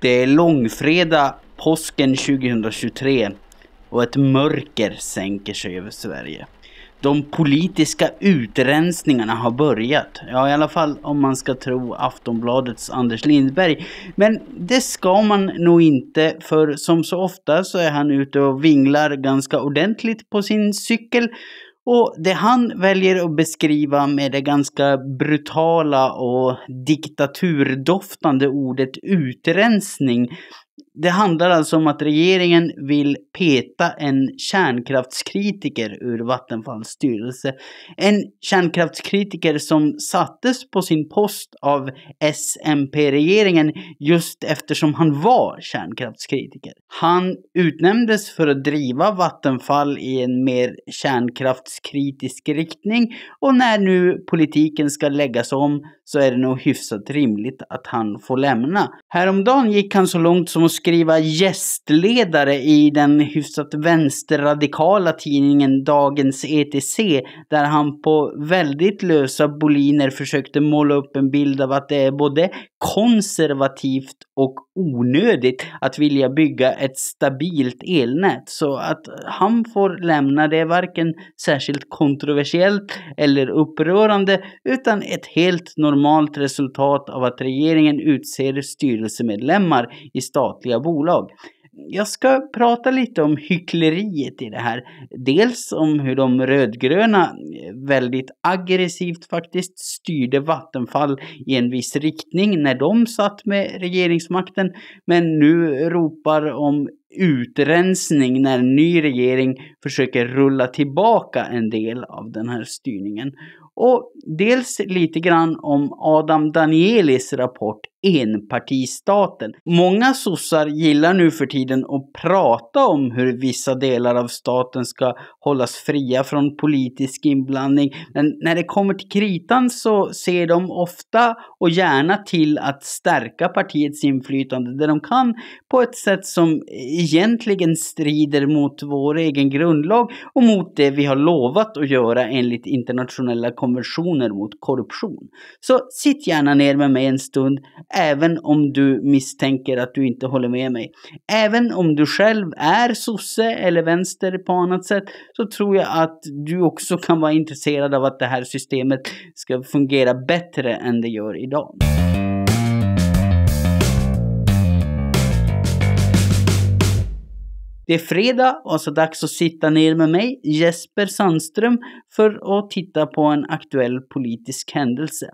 Det är långfredag påsken 2023 och ett mörker sänker sig över Sverige. De politiska utrensningarna har börjat. Ja, i alla fall om man ska tro Aftonbladets Anders Lindberg. Men det ska man nog inte, för som så ofta så är han ute och vinglar ganska ordentligt på sin cykel och det han väljer att beskriva med det ganska brutala och diktaturdoftande ordet utrensning det handlar alltså om att regeringen vill peta en kärnkraftskritiker ur Vattenfalls styrelse. En kärnkraftskritiker som sattes på sin post av SMP-regeringen just eftersom han var kärnkraftskritiker. Han utnämndes för att driva Vattenfall i en mer kärnkraftskritisk riktning och när nu politiken ska läggas om så är det nog hyfsat rimligt att han får lämna. Häromdagen gick han så långt som att skriva gästledare i den hyfsat vänsterradikala tidningen Dagens ETC där han på väldigt lösa boliner försökte måla upp en bild av att det är både konservativt och onödigt att vilja bygga ett stabilt elnät. Så att han får lämna det varken särskilt kontroversiellt eller upprörande utan ett helt normalt resultat av att regeringen utser styrelsemedlemmar i staten statliga bolag. Jag ska prata lite om hyckleriet i det här. Dels om hur de rödgröna eh, väldigt aggressivt faktiskt styrde Vattenfall i en viss riktning när de satt med regeringsmakten. Men nu ropar om utrensning när en ny regering försöker rulla tillbaka en del av den här styrningen. Och dels lite grann om Adam Danielis rapport Enpartistaten. Många sossar gillar nu för tiden att prata om hur vissa delar av staten ska hållas fria från politisk inblandning. Men när det kommer till kritan så ser de ofta och gärna till att stärka partiets inflytande där de kan på ett sätt som egentligen strider mot vår egen grundlag och mot det vi har lovat att göra enligt internationella konventioner konventioner mot korruption. Så sitt gärna ner med mig en stund, även om du misstänker att du inte håller med mig. Även om du själv är sosse eller vänster på annat sätt så tror jag att du också kan vara intresserad av att det här systemet ska fungera bättre än det gör idag. Det är fredag och så dags att sitta ner med mig, Jesper Sandström, för att titta på en aktuell politisk händelse.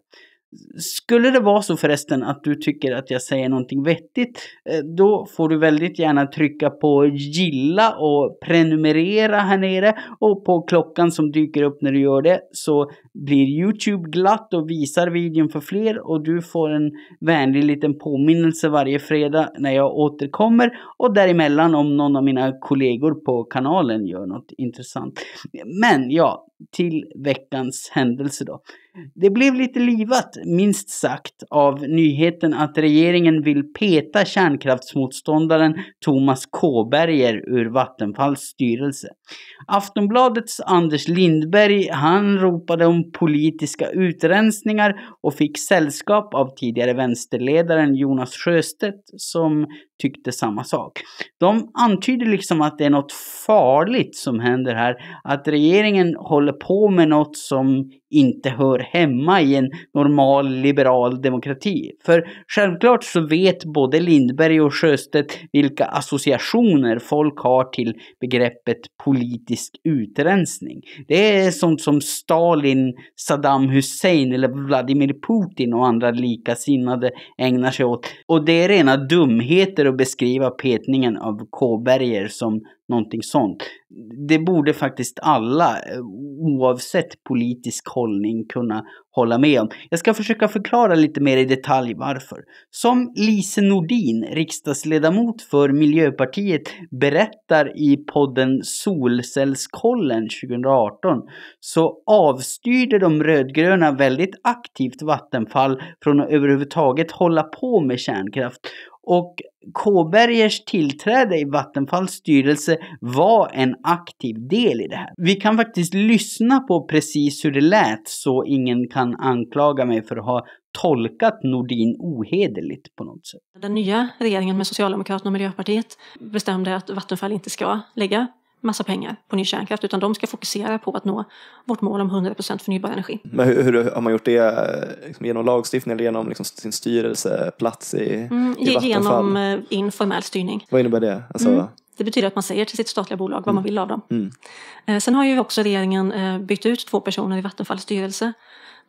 Skulle det vara så förresten att du tycker att jag säger någonting vettigt, eh, då får du väldigt gärna trycka på gilla och prenumerera här nere och på klockan som dyker upp när du gör det så blir Youtube glatt och visar videon för fler och du får en vänlig liten påminnelse varje fredag när jag återkommer och däremellan om någon av mina kollegor på kanalen gör något intressant. Men ja, till veckans händelse då. Det blev lite livat, minst sagt, av nyheten att regeringen vill peta kärnkraftsmotståndaren Thomas Kåberger ur Vattenfalls styrelse. Aftonbladets Anders Lindberg, han ropade om politiska utrensningar och fick sällskap av tidigare vänsterledaren Jonas Sjöstedt som tyckte samma sak. De antyder liksom att det är något farligt som händer här, att regeringen håller på med något som inte hör hemma i en normal liberal demokrati. För självklart så vet både Lindberg och Sjöstedt vilka associationer folk har till begreppet politisk utrensning. Det är sånt som Stalin, Saddam Hussein eller Vladimir Putin och andra likasinnade ägnar sig åt. Och det är rena dumheter att beskriva petningen av K-berger som någonting sånt. Det borde faktiskt alla, eh, oavsett politisk hållning, kunna kunna hålla med om. Jag ska försöka förklara lite mer i detalj varför. Som Lise Nordin, riksdagsledamot för Miljöpartiet, berättar i podden Solcellskollen 2018 så avstyrde de rödgröna väldigt aktivt Vattenfall från att överhuvudtaget hålla på med kärnkraft och Kåbergers tillträde i Vattenfalls styrelse var en aktiv del i det här. Vi kan faktiskt lyssna på precis hur det lät så ingen kan anklaga mig för att ha tolkat Nordin ohederligt på något sätt. Den nya regeringen med Socialdemokraterna och Miljöpartiet bestämde att Vattenfall inte ska lägga massa pengar på ny kärnkraft utan de ska fokusera på att nå vårt mål om 100% förnybar energi. Men hur, hur har man gjort det? Liksom genom lagstiftning eller genom liksom sin styrelseplats i, mm, i Vattenfall? Genom eh, informell styrning. Vad innebär det? Alltså... Mm. Det betyder att man säger till sitt statliga bolag vad mm. man vill av dem. Mm. Eh, sen har ju också regeringen eh, bytt ut två personer i Vattenfalls styrelse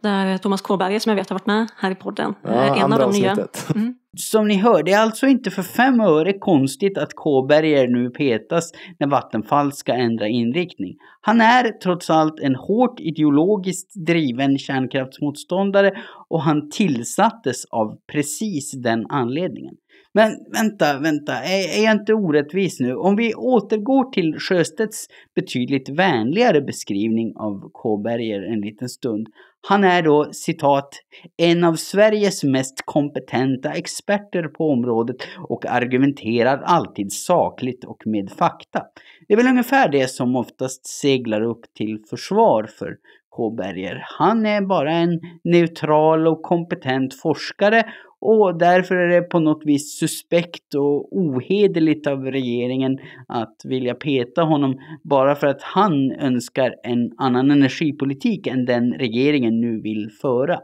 där eh, Thomas Kåberger som jag vet har varit med här i podden. Ja, eh, en av de avsnittet. nya. Mm. Som ni hör, det är alltså inte för fem öre konstigt att Kåberger nu petas när Vattenfall ska ändra inriktning. Han är trots allt en hårt ideologiskt driven kärnkraftsmotståndare och han tillsattes av precis den anledningen. Men vänta, vänta, är, är jag inte orättvis nu? Om vi återgår till Sjöstedts betydligt vänligare beskrivning av Kåberger en liten stund. Han är då citat en av Sveriges mest kompetenta experter på området och argumenterar alltid sakligt och med fakta. Det är väl ungefär det som oftast seglar upp till försvar för K. Berger. Han är bara en neutral och kompetent forskare och därför är det på något vis suspekt och ohederligt av regeringen att vilja peta honom bara för att han önskar en annan energipolitik än den regeringen nu vill föra.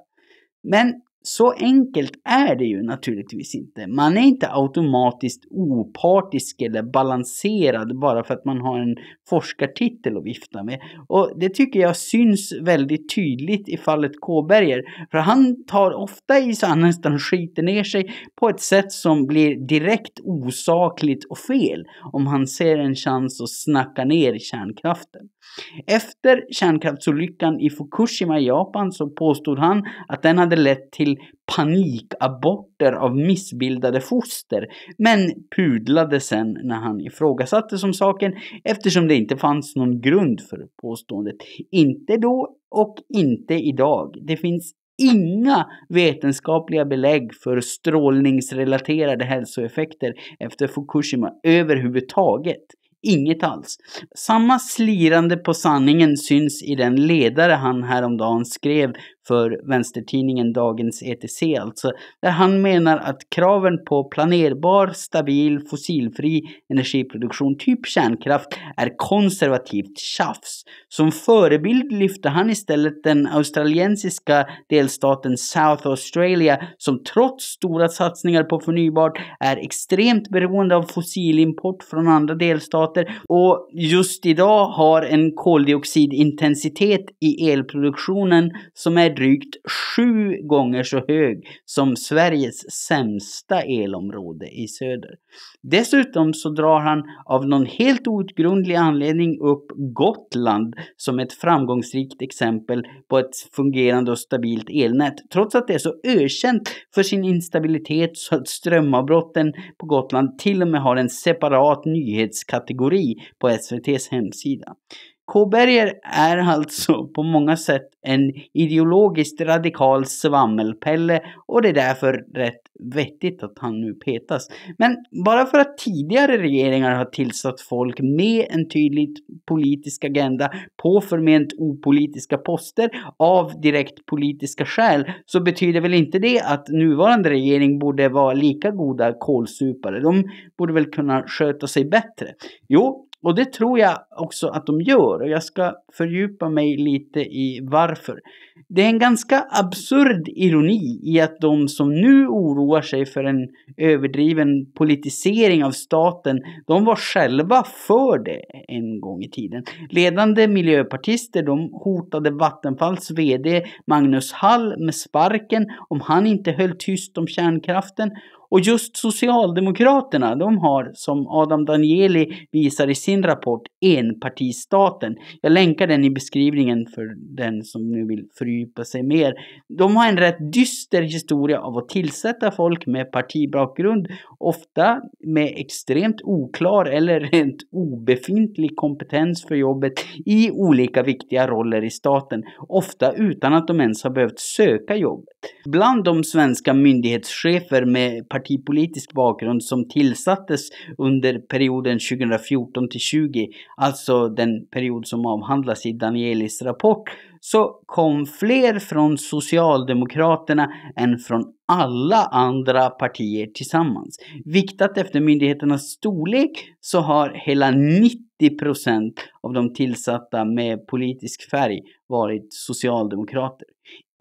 Men så enkelt är det ju naturligtvis inte. Man är inte automatiskt opartisk eller balanserad bara för att man har en forskartitel att vifta med. Och det tycker jag syns väldigt tydligt i fallet Kåberger. För han tar ofta i så han nästan skiter ner sig på ett sätt som blir direkt osakligt och fel om han ser en chans att snacka ner kärnkraften. Efter kärnkraftsolyckan i Fukushima i Japan så påstod han att den hade lett till till panikaborter av missbildade foster, men pudlade sen när han ifrågasattes om saken eftersom det inte fanns någon grund för påståendet. Inte då och inte idag. Det finns inga vetenskapliga belägg för strålningsrelaterade hälsoeffekter efter Fukushima överhuvudtaget. Inget alls. Samma slirande på sanningen syns i den ledare han häromdagen skrev för vänstertidningen Dagens ETC alltså, där han menar att kraven på planerbar, stabil, fossilfri energiproduktion, typ kärnkraft, är konservativt tjafs. Som förebild lyfter han istället den australiensiska delstaten South Australia som trots stora satsningar på förnybart är extremt beroende av fossilimport från andra delstater och just idag har en koldioxidintensitet i elproduktionen som är drygt sju gånger så hög som Sveriges sämsta elområde i söder. Dessutom så drar han av någon helt outgrundlig anledning upp Gotland som ett framgångsrikt exempel på ett fungerande och stabilt elnät, trots att det är så ökänt för sin instabilitet så att strömavbrotten på Gotland till och med har en separat nyhetskategori på SVTs hemsida k är alltså på många sätt en ideologiskt radikal svammelpelle och det är därför rätt vettigt att han nu petas. Men bara för att tidigare regeringar har tillsatt folk med en tydlig politisk agenda på förment opolitiska poster av direkt politiska skäl så betyder väl inte det att nuvarande regering borde vara lika goda kolsupare. De borde väl kunna sköta sig bättre. Jo, och det tror jag också att de gör. Och jag ska fördjupa mig lite i varför. Det är en ganska absurd ironi i att de som nu oroar sig för en överdriven politisering av staten, de var själva för det en gång i tiden. Ledande miljöpartister, de hotade Vattenfalls VD Magnus Hall med sparken om han inte höll tyst om kärnkraften och just Socialdemokraterna, de har, som Adam Danieli visar i sin rapport, enpartistaten. Jag länkar den i beskrivningen för den som nu vill fördjupa sig mer. De har en rätt dyster historia av att tillsätta folk med partibakgrund, ofta med extremt oklar eller rent obefintlig kompetens för jobbet i olika viktiga roller i staten, ofta utan att de ens har behövt söka jobbet. Bland de svenska myndighetschefer med partipolitisk bakgrund som tillsattes under perioden 2014 till 20, alltså den period som avhandlas i Danielis rapport, så kom fler från Socialdemokraterna än från alla andra partier tillsammans. Viktat efter myndigheternas storlek så har hela 90 av de tillsatta med politisk färg varit socialdemokrater.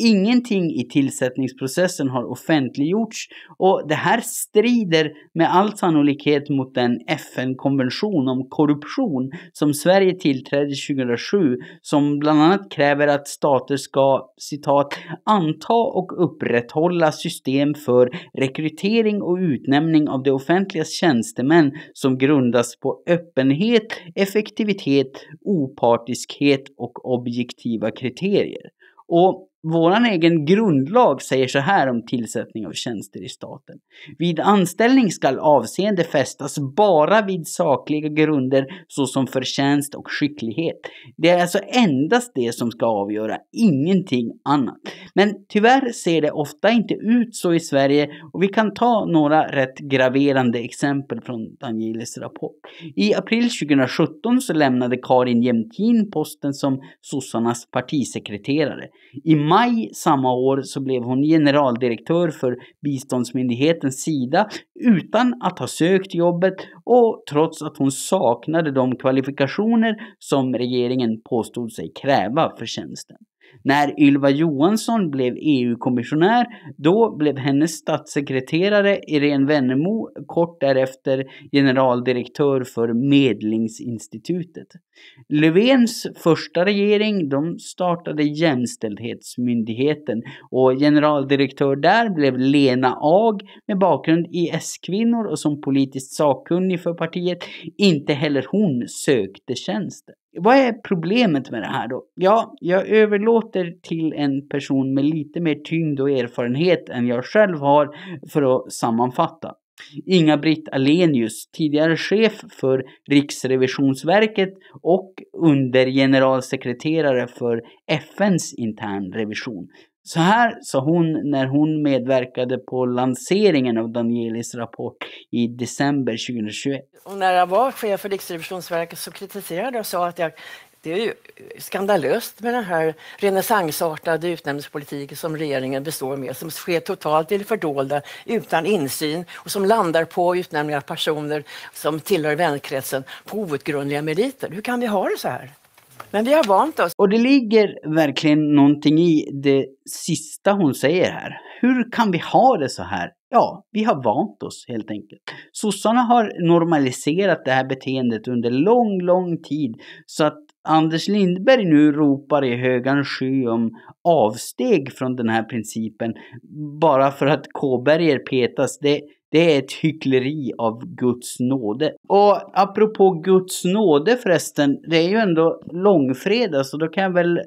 Ingenting i tillsättningsprocessen har offentliggjorts och det här strider med all sannolikhet mot den FN-konvention om korruption som Sverige tillträdde 2007 som bland annat kräver att stater ska citat anta och upprätthålla system för rekrytering och utnämning av det offentligas tjänstemän som grundas på öppenhet, effektivitet, opartiskhet och objektiva kriterier. Och vår egen grundlag säger så här om tillsättning av tjänster i staten. Vid anställning skall avseende fästas bara vid sakliga grunder såsom förtjänst och skicklighet. Det är alltså endast det som ska avgöra, ingenting annat. Men tyvärr ser det ofta inte ut så i Sverige och vi kan ta några rätt graverande exempel från Danieles rapport. I april 2017 så lämnade Karin Jämtin posten som sossarnas partisekreterare. I maj maj samma år så blev hon generaldirektör för biståndsmyndigheten Sida utan att ha sökt jobbet och trots att hon saknade de kvalifikationer som regeringen påstod sig kräva för tjänsten. När Ylva Johansson blev EU-kommissionär, då blev hennes statssekreterare Irene Wennemo kort därefter generaldirektör för Medlingsinstitutet. Löfvens första regering, de startade Jämställdhetsmyndigheten och generaldirektör där blev Lena Ag med bakgrund i S-kvinnor och som politiskt sakkunnig för partiet. Inte heller hon sökte tjänsten. Vad är problemet med det här då? Ja, jag överlåter till en person med lite mer tyngd och erfarenhet än jag själv har för att sammanfatta. Inga-Britt Alenius, tidigare chef för Riksrevisionsverket och undergeneralsekreterare för FNs internrevision, så här sa hon när hon medverkade på lanseringen av Danielis rapport i december 2021. Och när jag var chef för Riksrevisionsverket så kritiserade jag och sa att jag, det är ju skandalöst med den här renässansartade utnämningspolitiken som regeringen består med, som sker totalt eller fördolda utan insyn och som landar på utnämningar av personer som tillhör vänkretsen på outgrundliga meriter. Hur kan vi ha det så här? Men vi har vant oss. Och det ligger verkligen någonting i det sista hon säger här. Hur kan vi ha det så här? Ja, vi har vant oss helt enkelt. Sossarna har normaliserat det här beteendet under lång, lång tid så att Anders Lindberg nu ropar i högan sky om avsteg från den här principen bara för att Kåberger petas, det, det är ett hyckleri av Guds nåde. Och apropå Guds nåde förresten, det är ju ändå långfredag så då kan jag väl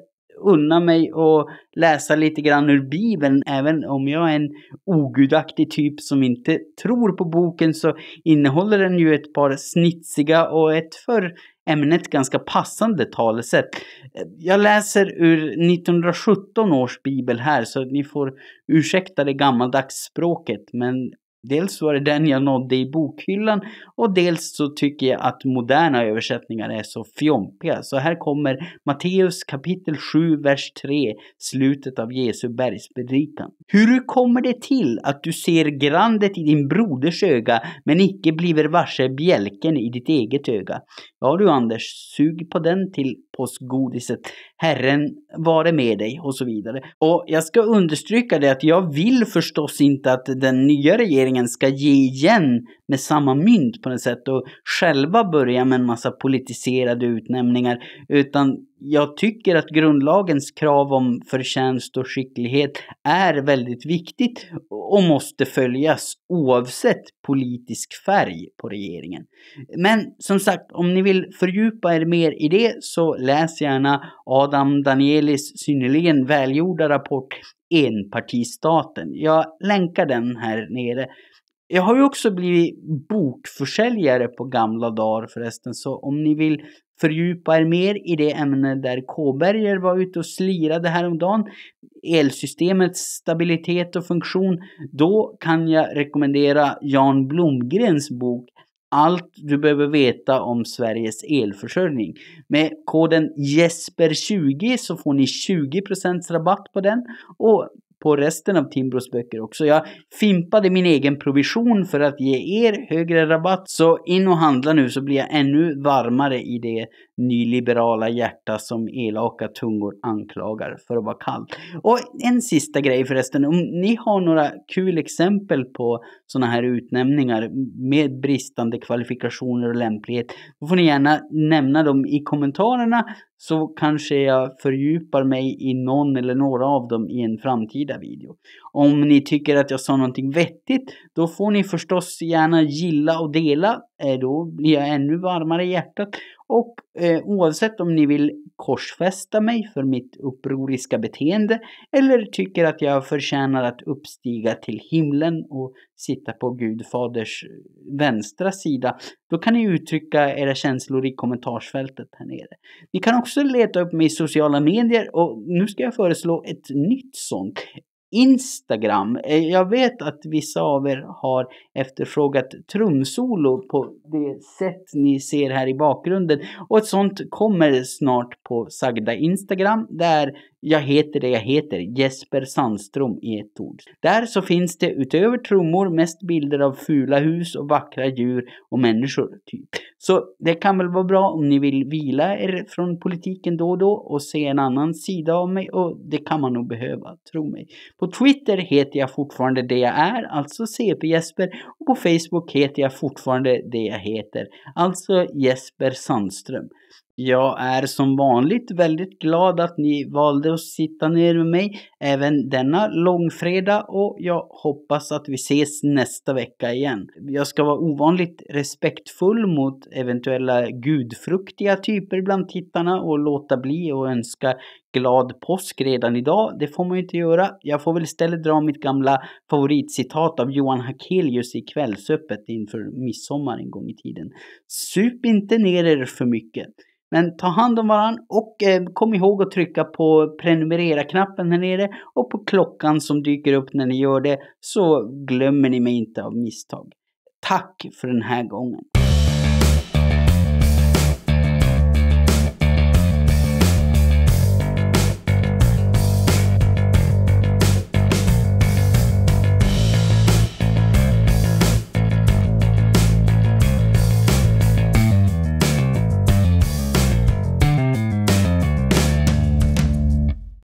unna mig att läsa lite grann ur Bibeln. Även om jag är en ogudaktig typ som inte tror på boken så innehåller den ju ett par snitsiga och ett för ämnet ganska passande talesätt. Jag läser ur 1917 års bibel här så ni får ursäkta det gammaldags språket men Dels var det den jag nådde i bokhyllan och dels så tycker jag att moderna översättningar är så fjompiga. Så här kommer Matteus kapitel 7, vers 3, slutet av Jesu bergspredikan. Hur kommer det till att du ser grandet i din broders öga men icke bliver varse bjälken i ditt eget öga? Ja du Anders, sug på den till påskgodiset Herren vare med dig och så vidare. Och jag ska understryka det att jag vill förstås inte att den nya regeringen ska ge igen med samma mynt på något sätt och själva börja med en massa politiserade utnämningar utan jag tycker att grundlagens krav om förtjänst och skicklighet är väldigt viktigt och måste följas oavsett politisk färg på regeringen. Men som sagt, om ni vill fördjupa er mer i det så läs gärna Adam Danielis synnerligen välgjorda rapport Enpartistaten. Jag länkar den här nere. Jag har ju också blivit bokförsäljare på gamla dagar förresten, så om ni vill fördjupa er mer i det ämne där Kåberger var ute och slirade häromdagen, elsystemets stabilitet och funktion, då kan jag rekommendera Jan Blomgrens bok allt du behöver veta om Sveriges elförsörjning. Med koden JESPER20 så får ni 20% rabatt på den och på resten av Timbros böcker också. Jag fimpade min egen provision för att ge er högre rabatt. Så in och handla nu så blir jag ännu varmare i det nyliberala hjärta som elaka tungor anklagar för att vara kallt. Och en sista grej förresten. Om ni har några kul exempel på sådana här utnämningar med bristande kvalifikationer och lämplighet, då får ni gärna nämna dem i kommentarerna så kanske jag fördjupar mig i någon eller några av dem i en framtida video. Om ni tycker att jag sa någonting vettigt, då får ni förstås gärna gilla och dela. Eh, då blir jag ännu varmare i hjärtat. Och eh, oavsett om ni vill korsfästa mig för mitt upproriska beteende eller tycker att jag förtjänar att uppstiga till himlen och sitta på Gudfaders eh, vänstra sida, då kan ni uttrycka era känslor i kommentarsfältet här nere. Ni kan också leta upp mig i sociala medier och nu ska jag föreslå ett nytt sånt. Instagram. Eh, jag vet att vissa av er har efterfrågat trumsolo på det sätt ni ser här i bakgrunden och ett sånt kommer snart på sagda Instagram där jag heter det jag heter, Jesper Sandström i ett ord. Där så finns det utöver trummor mest bilder av fula hus och vackra djur och människor. Typ. Så det kan väl vara bra om ni vill vila er från politiken då och då och se en annan sida av mig och det kan man nog behöva, tro mig. På Twitter heter jag fortfarande det jag är, alltså CP Jesper och på Facebook heter jag fortfarande det jag heter, alltså Jesper Sandström. Jag är som vanligt väldigt glad att ni valde att sitta ner med mig även denna långfredag och jag hoppas att vi ses nästa vecka igen. Jag ska vara ovanligt respektfull mot eventuella gudfruktiga typer bland tittarna och låta bli och önska glad påsk redan idag. Det får man ju inte göra. Jag får väl istället dra mitt gamla favoritcitat av Johan Hakelius i Kvällsöppet inför midsommar en gång i tiden. Sup inte ner er för mycket. Men ta hand om varandra och eh, kom ihåg att trycka på prenumerera-knappen här nere och på klockan som dyker upp när ni gör det så glömmer ni mig inte av misstag. Tack för den här gången.